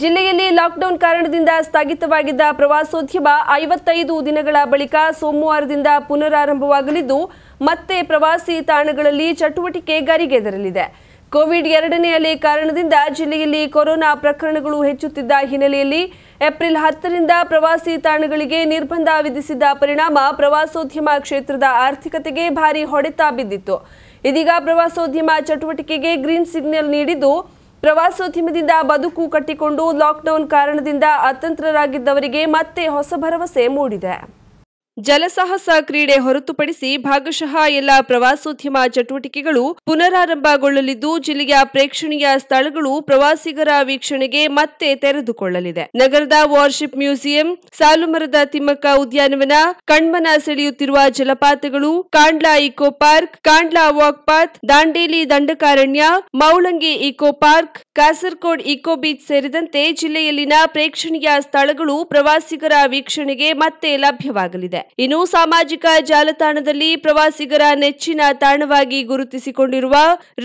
ಜಿಲ್ಲೆಯಲ್ಲಿ ಲಾಕ್ಡೌನ್ ಕಾರಣದಿಂದ ಸ್ಥಗಿತವಾಗಿದ್ದ ಪ್ರವಾಸೋದ್ಯಮ ಐವತ್ತೈದು ದಿನಗಳ ಬಳಿಕ ಸೋಮವಾರದಿಂದ ಪುನರಾರಂಭವಾಗಲಿದ್ದು ಮತ್ತೆ ಪ್ರವಾಸಿ ತಾಣಗಳಲ್ಲಿ ಚಟುವಟಿಕೆ ಗರಿಗೆದರಲಿದೆ ಕೋವಿಡ್ ಎರಡನೇ ಅಲೆ ಕಾರಣದಿಂದ ಜಿಲ್ಲೆಯಲ್ಲಿ ಕೊರೋನಾ ಪ್ರಕರಣಗಳು ಹೆಚ್ಚುತ್ತಿದ್ದ ಹಿನ್ನೆಲೆಯಲ್ಲಿ ಏಪ್ರಿಲ್ ಹತ್ತರಿಂದ ಪ್ರವಾಸಿ ತಾಣಗಳಿಗೆ ನಿರ್ಬಂಧ ವಿಧಿಸಿದ್ದ ಪರಿಣಾಮ ಪ್ರವಾಸೋದ್ಯಮ ಕ್ಷೇತ್ರದ ಆರ್ಥಿಕತೆಗೆ ಭಾರಿ ಹೊಡೆತ ಬಿದ್ದಿತ್ತು ಇದೀಗ ಪ್ರವಾಸೋದ್ಯಮ ಚಟುವಟಿಕೆಗೆ ಗ್ರೀನ್ ಸಿಗ್ನಲ್ ನೀಡಿದ್ದು ಪ್ರವಾಸೋದ್ಯಮದಿಂದ ಬದುಕು ಕಟ್ಟಿಕೊಂಡು ಲಾಕ್ಡೌನ್ ಕಾರಣದಿಂದ ಅತಂತ್ರರಾಗಿದ್ದವರಿಗೆ ಮತ್ತೆ ಹೊಸ ಭರವಸೆ ಮೂಡಿದೆ ಜಲಸಾಹಸ ಕ್ರೀಡೆ ಹೊರತುಪಡಿಸಿ ಭಾಗಶಃ ಎಲ್ಲ ಪ್ರವಾಸೋದ್ಯಮ ಚಟುವಟಿಕೆಗಳು ಪುನರಾರಂಭಗೊಳ್ಳಲಿದ್ದು ಜಿಲ್ಲೆಯ ಪ್ರೇಕ್ಷಣೀಯ ಸ್ಥಳಗಳು ಪ್ರವಾಸಿಗರ ವೀಕ್ಷಣೆಗೆ ಮತ್ತೆ ತೆರೆದುಕೊಳ್ಳಲಿದೆ ನಗರದ ವಾರ್ಶಿಪ್ ಮ್ಯೂಸಿಯಂ ಸಾಲುಮರದ ತಿಮ್ಮಕ್ಕ ಉದ್ಯಾನವನ ಕಣ್ಮನ ಸೆಳೆಯುತ್ತಿರುವ ಜಲಪಾತಗಳು Kandla eco park Kandla walk path Dandeli Dandakaranya Moulangi eco park Kasarkod eco beach ಸೇರಿದಂತೆ ಜಿಲ್ಲೆಯಲ್ಲಿನ ಪ್ರೇಕ್ಷಣೀಯ ಸ್ಥಳಗಳು ಪ್ರವಾಸಿಗರ ವೀಕ್ಷಣೆಗೆ ಮತ್ತೆ ಲಭ್ಯವಾಗಲಿದೆ ಇನ್ನು ಸಾಮಾಜಿಕ ಜಾಲತಾಣದಲ್ಲಿ ಪ್ರವಾಸಿಗರ ನೆಚ್ಚಿನ ತಾಣವಾಗಿ ಗುರುತಿಸಿಕೊಂಡಿರುವ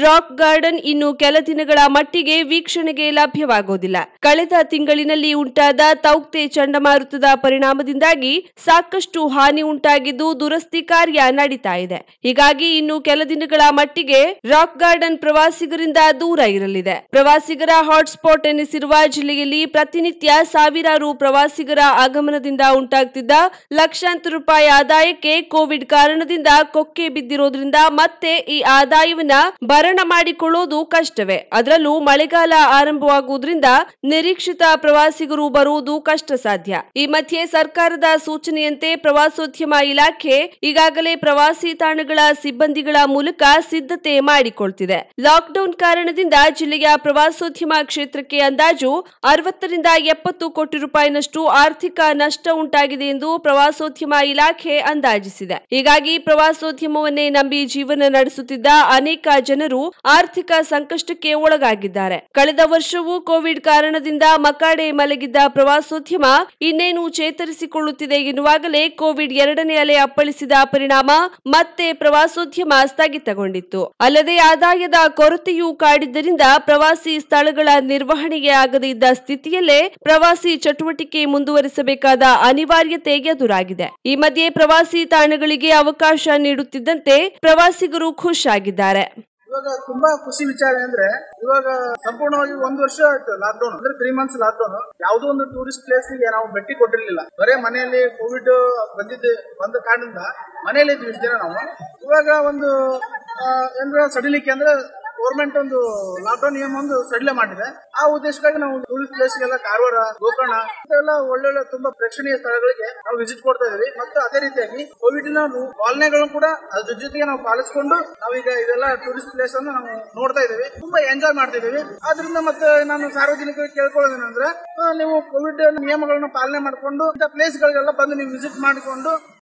ರಾಕ್ ಗಾರ್ಡನ್ ಇನ್ನು ಕೆಲ ದಿನಗಳ ಮಟ್ಟಿಗೆ ವೀಕ್ಷಣೆಗೆ ಲಭ್ಯವಾಗುವುದಿಲ್ಲ ಕಳೆದ ತಿಂಗಳಿನಲ್ಲಿ ಉಂಟಾದ ತೌಕ್ತೆ ಚಂಡಮಾರುತದ ಪರಿಣಾಮದಿಂದಾಗಿ ಸಾಕಷ್ಟು ಹಾನಿ ಉಂಟಾಗಿದ್ದು ದುರಸ್ತಿ ಕಾರ್ಯ ನಡೀತಾ ಇದೆ ಹೀಗಾಗಿ ಇನ್ನು ಕೆಲ ದಿನಗಳ ಮಟ್ಟಿಗೆ ರಾಕ್ ಗಾರ್ಡನ್ ಪ್ರವಾಸಿಗರಿಂದ ದೂರ ಇರಲಿದೆ ಪ್ರವಾಸಿಗರ ಹಾಟ್ಸ್ಪಾಟ್ ಎನಿಸಿರುವ ಜಿಲ್ಲೆಯಲ್ಲಿ ಪ್ರತಿನಿತ್ಯ ಸಾವಿರಾರು ಪ್ರವಾಸಿಗರ ಆಗಮನದಿಂದ ಉಂಟಾಗುತ್ತಿದ್ದ ಲಕ್ಷಾಂತರ ಐವತ್ತು ರೂಪಾಯಿ ಆದಾಯಕ್ಕೆ ಕೋವಿಡ್ ಕಾರಣದಿಂದ ಕೊಕ್ಕೆ ಬಿದ್ದಿರೋದ್ರಿಂದ ಮತ್ತೆ ಈ ಆದಾಯವನ್ನ ಭರಣ ಮಾಡಿಕೊಳ್ಳೋದು ಕಷ್ಟವೇ ಅದರಲ್ಲೂ ಮಳೆಗಾಲ ಆರಂಭವಾಗುವುದರಿಂದ ನಿರೀಕ್ಷಿತ ಪ್ರವಾಸಿಗರು ಬರುವುದು ಕಷ್ಟ ಸಾಧ್ಯ ಈ ಮಧ್ಯೆ ಸರ್ಕಾರದ ಸೂಚನೆಯಂತೆ ಪ್ರವಾಸೋದ್ಯಮ ಇಲಾಖೆ ಈಗಾಗಲೇ ಪ್ರವಾಸಿ ತಾಣಗಳ ಸಿಬ್ಬಂದಿಗಳ ಮೂಲಕ ಸಿದ್ಧತೆ ಮಾಡಿಕೊಳ್ತಿದೆ ಲಾಕ್ಡೌನ್ ಕಾರಣದಿಂದ ಜಿಲ್ಲೆಯ ಪ್ರವಾಸೋದ್ಯಮ ಕ್ಷೇತ್ರಕ್ಕೆ ಅಂದಾಜು ಅರವತ್ತರಿಂದ ಎಪ್ಪತ್ತು ಕೋಟಿ ರೂಪಾಯಿನಷ್ಟು ಆರ್ಥಿಕ ನಷ್ಟ ಉಂಟಾಗಿದೆ ಎಂದು ಪ್ರವಾಸೋದ್ಯಮ ಇಲಾಖೆ ಅಂದಾಜಿಸಿದೆ ಹೀಗಾಗಿ ಪ್ರವಾಸೋದ್ಯಮವನ್ನೇ ನಂಬಿ ಜೀವನ ನಡೆಸುತ್ತಿದ್ದ ಅನೇಕ ಜನರು ಆರ್ಥಿಕ ಸಂಕಷ್ಟಕ್ಕೆ ಒಳಗಾಗಿದ್ದಾರೆ ಕಳೆದ ವರ್ಷವೂ ಕೋವಿಡ್ ಕಾರಣದಿಂದ ಮಕಾಡೆ ಮಲಗಿದ್ದ ಪ್ರವಾಸೋದ್ಯಮ ಇನ್ನೇನು ಚೇತರಿಸಿಕೊಳ್ಳುತ್ತಿದೆ ಎನ್ನುವಾಗಲೇ ಕೋವಿಡ್ ಎರಡನೇ ಅಲೆ ಅಪ್ಪಳಿಸಿದ ಪರಿಣಾಮ ಮತ್ತೆ ಪ್ರವಾಸೋದ್ಯಮ ಸ್ಥಗಿತಗೊಂಡಿತ್ತು ಅಲ್ಲದೆ ಆದಾಯದ ಕೊರತೆಯೂ ಕಾಡಿದ್ದರಿಂದ ಪ್ರವಾಸಿ ಸ್ಥಳಗಳ ನಿರ್ವಹಣೆಗೆ ಆಗದೇ ಇದ್ದ ಸ್ಥಿತಿಯಲ್ಲೇ ಪ್ರವಾಸಿ ಚಟುವಟಿಕೆ ಮುಂದುವರಿಸಬೇಕಾದ ಅನಿವಾರ್ಯತೆ ಎದುರಾಗಿದೆ ಈ ಮಧ್ಯೆ ಪ್ರವಾಸಿ ತಾಣಗಳಿಗೆ ಅವಕಾಶ ನೀಡುತ್ತಿದ್ದಂತೆ ಪ್ರವಾಸಿಗರು ಖುಷಿಯಾಗಿದ್ದಾರೆ ಇವಾಗ ತುಂಬಾ ಖುಷಿ ವಿಚಾರ ಅಂದ್ರೆ ಇವಾಗ ಸಂಪೂರ್ಣವಾಗಿ ಒಂದು ವರ್ಷ ಆಯ್ತು ಲಾಕ್ ಡೌನ್ ಅಂದ್ರೆ ತ್ರೀ ಮಂತ್ಸ್ ಲಾಕ್ ಡೌನ್ ಯಾವ್ದೋ ಒಂದು ಟೂರಿಸ್ಟ್ ಪ್ಲೇಸ್ ಗೆ ನಾವು ಭೇಟಿ ಕೊಟ್ಟಿರ್ಲಿಲ್ಲ ಬರೇ ಮನೆಯಲ್ಲಿ ಕೋವಿಡ್ ಬಂದಿದ್ದ ಬಂದ ಕಾರಣದಿಂದ ಮನೆಯಲ್ಲಿ ಇದ್ವಿ ದಿನ ಜನ ನಾವು ಇವಾಗ ಒಂದು ಏನಾರ ಸಡಿಲಿಕ್ಕೆ ಅಂದ್ರೆ ಗೌರ್ಮೆಂಟ್ ಒಂದು ಲಾಕ್ಡೌನ್ ನಿಯಮ ಒಂದು ಸಡಿಲ ಮಾಡಿದೆ ಆ ಉದ್ದೇಶಕ್ಕಾಗಿ ನಾವು ಟೂರಿಸ್ಟ್ ಪ್ಲೇಸ್ಗೆಲ್ಲ ಕಾರವಾರ ಗೋಕರ್ಣ ಇದೆಲ್ಲ ಒಳ್ಳೊಳ್ಳೆ ತುಂಬಾ ಪ್ರೇಕ್ಷಣೀಯ ಸ್ಥಳಗಳಿಗೆ ನಾವು ವಿಸಿಟ್ ಕೊಡ್ತಾ ಇದೀವಿ ಮತ್ತು ಅದೇ ರೀತಿಯಾಗಿ ಕೋವಿಡ್ ನ ಪಾಲನೆಗಳನ್ನು ಕೂಡ ಅದ್ರ ಜೊತೆಗೆ ನಾವು ಪಾಲಿಸಿಕೊಂಡು ನಾವೀಗ ಇದೆಲ್ಲ ಟೂರಿಸ್ಟ್ ಪ್ಲೇಸ್ ಅನ್ನು ನಾವು ನೋಡ್ತಾ ಇದೀವಿ ತುಂಬಾ ಎಂಜಾಯ್ ಮಾಡ್ತಾ ಇದೀವಿ ಆದ್ರಿಂದ ಮತ್ತೆ ನಾನು ಸಾರ್ವಜನಿಕರಿಗೆ ಕೇಳ್ಕೊಳ್ಳೋದೇನಂದ್ರೆ ನೀವು ಕೋವಿಡ್ ನಿಯಮಗಳನ್ನ ಪಾಲನೆ ಮಾಡಿಕೊಂಡು ಇಂಥ ಗಳಿಗೆಲ್ಲ ಬಂದು ನೀವು ವಿಸಿಟ್ ಮಾಡಿಕೊಂಡು